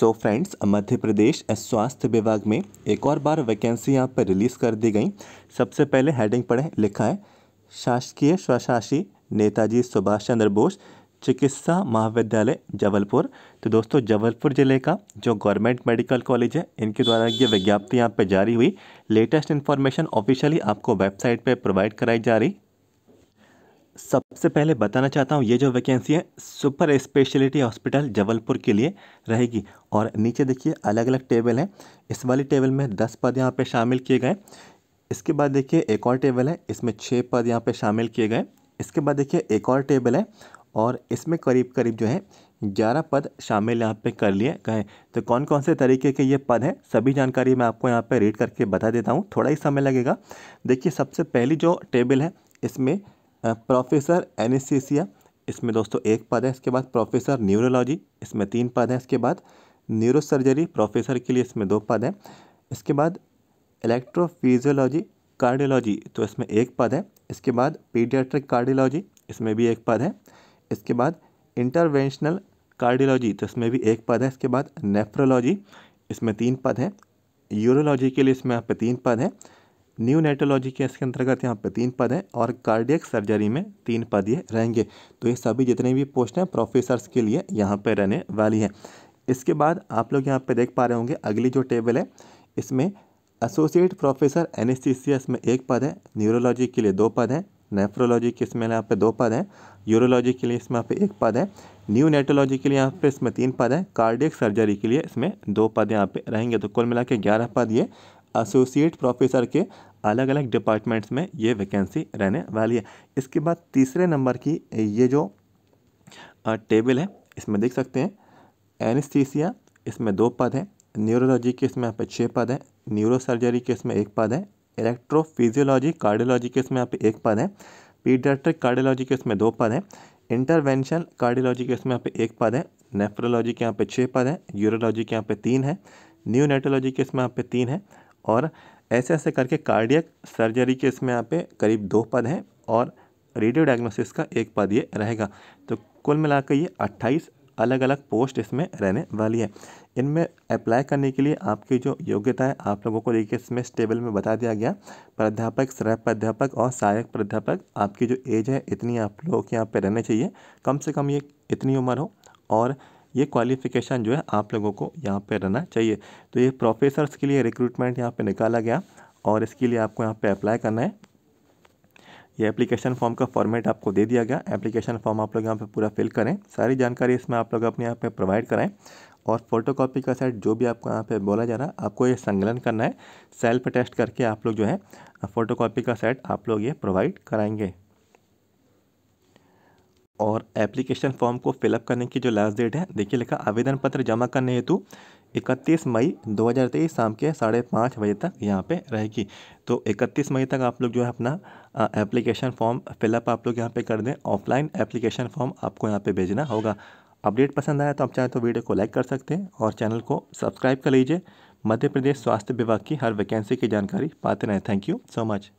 so friends मध्य प्रदेश स्वास्थ्य विभाग में एक और बार वैकेंसी यहाँ पर रिलीज़ कर दी गई सबसे पहले हेडिंग पढ़ें लिखा है शासकीय स्वशासी नेताजी सुभाष चंद्र बोस चिकित्सा महाविद्यालय जबलपुर तो दोस्तों जबलपुर ज़िले का जो गवर्नमेंट मेडिकल कॉलेज है इनके द्वारा ये विज्ञप्ति यहाँ पे जारी हुई लेटेस्ट इन्फॉर्मेशन ऑफिशियली आपको वेबसाइट पे प्रोवाइड कराई जा रही सबसे पहले बताना चाहता हूँ ये जो वैकेंसी है सुपर स्पेशलिटी हॉस्पिटल जबलपुर के लिए रहेगी और नीचे देखिए अलग अलग टेबल हैं इस वाली टेबल में दस पद यहाँ पे शामिल किए गए इसके बाद देखिए एक और टेबल है इसमें छः पद यहाँ पे शामिल किए गए इसके बाद देखिए एक और टेबल है और इसमें करीब करीब जो है ग्यारह पद शामिल यहाँ पे कर लिए गए तो कौन कौन से तरीके के ये पद हैं सभी जानकारी मैं आपको यहाँ पे रीड करके बता देता हूँ थोड़ा ही समय लगेगा देखिए सबसे पहली जो टेबल है इसमें प्रोफेसर एनिस्थीसिया इसमें दोस्तों एक पद है इसके बाद प्रोफेसर न्यूरोलॉजी इसमें तीन पद हैं इसके बाद न्यूरोसर्जरी प्रोफेसर के लिए इसमें दो पद हैं इसके बाद इलेक्ट्रोफिजियोलॉजी कार्डियोलॉजी तो इसमें एक पद है इसके बाद पीडियाट्रिक कार्डियोलॉजी इसमें भी एक पद है इसके बाद इंटरवेंशनल कार्डियोलॉजी तो इसमें भी एक पद है इसके बाद नेफ्रोलॉजी इसमें तीन पद हैं यूरोलॉजी के लिए इसमें यहाँ पे तीन पद हैं न्यू नेटोलॉजी केस के अंतर्गत यहाँ पे तीन पद हैं और कार्डियक सर्जरी में तीन पद ये रहेंगे तो ये सभी जितने भी पोस्ट हैं प्रोफेसर्स के लिए यहाँ पे रहने वाली हैं इसके बाद आप लोग यहाँ पे देख पा रहे होंगे अगली जो टेबल है इसमें एसोसिएट प्रोफेसर एन में एक पद है न्यूरोलॉजी के लिए दो पद हैं नेफ्रोलॉजी के इसमें यहाँ पे दो पद हैं यूरोलॉजी के लिए इसमें यहाँ पे एक पद है न्यू नेटोलॉजी के लिए यहाँ पे इसमें तीन पद हैं कार्डियक सर्जरी के लिए इसमें दो पद यहाँ पे रहेंगे तो कुल मिला के ग्यारह पद ये एसोसिएट प्रोफेसर के अलग अलग डिपार्टमेंट्स में ये वैकेंसी रहने वाली है इसके बाद तीसरे नंबर की ये जो टेबल है इसमें देख सकते हैं एनिस्थीसिया इसमें दो पद हैं न्यूरोलॉजी के इसमें यहाँ पे छः पद हैं न्यूरो सर्जरी के इसमें एक पद है इलेक्ट्रोफिजियोलॉजी कार्डियोलॉजी के इसमें यहाँ पे एक पद है पीडियाट्रिक कार्डियोलॉजी के इसमें दो पद हैं इंटरवेंशन कार्डियोलॉजी के इसमें यहाँ पे एक पद है नेफ्रोलॉजी के यहाँ पे छः पद हैं यूरोलॉजी के यहाँ पे तीन है न्यू नेटोलॉजी के इसमें यहाँ पे तीन है और ऐसे ऐसे करके कार्डियक सर्जरी के इसमें यहाँ पे करीब दो पद हैं और रेडियो डायग्नोसिस का एक पद ये रहेगा तो कुल मिलाकर ये अट्ठाईस अलग अलग पोस्ट इसमें रहने वाली है इनमें अप्लाई करने के लिए आपकी जो योग्यता है आप लोगों को देखिए इसमें इस टेबल में बता दिया गया प्राध्यापक सहायक प्राध्यापक और सहायक प्राध्यापक आपकी जो एज है इतनी आप लोगों के यहाँ पे रहने चाहिए कम से कम ये इतनी उम्र हो और ये क्वालिफिकेशन जो है आप लोगों को यहाँ पे रहना चाहिए तो ये प्रोफेसर्स के लिए रिक्रूटमेंट यहाँ पे निकाला गया और इसके लिए आपको यहाँ पे अप्लाई करना है ये एप्लीकेशन फॉर्म का फॉर्मेट आपको दे दिया गया एप्लीकेशन फॉर्म आप लोग यहाँ पे पूरा फिल करें सारी जानकारी इसमें आप लोग अपने यहाँ पर प्रोवाइड कराएँ और फोटोकॉपी का सेट जो भी आपको यहाँ पे बोला जा रहा है आपको ये संकलन करना है सेल्फ टेस्ट करके आप लोग जो है फोटोकॉपी का सेट आप लोग ये प्रोवाइड कराएंगे और एप्लीकेशन फॉर्म को फिलअप करने की जो लास्ट डेट है देखिए लिखा आवेदन पत्र जमा करने हेतु 31 मई 2023 शाम के साढ़े पाँच बजे तक यहाँ पे रहेगी तो 31 मई तक आप लोग जो है अपना एप्लीकेशन फॉर्म फिलअप आप लोग यहाँ पे कर दें ऑफलाइन एप्लीकेशन फॉर्म आपको यहाँ पे भेजना होगा अपडेट पसंद आया तो आप चाहें तो वीडियो को लाइक कर सकते हैं और चैनल को सब्सक्राइब कर लीजिए मध्य प्रदेश स्वास्थ्य विभाग की हर वैकेंसी की जानकारी पाते रहें थैंक यू सो मच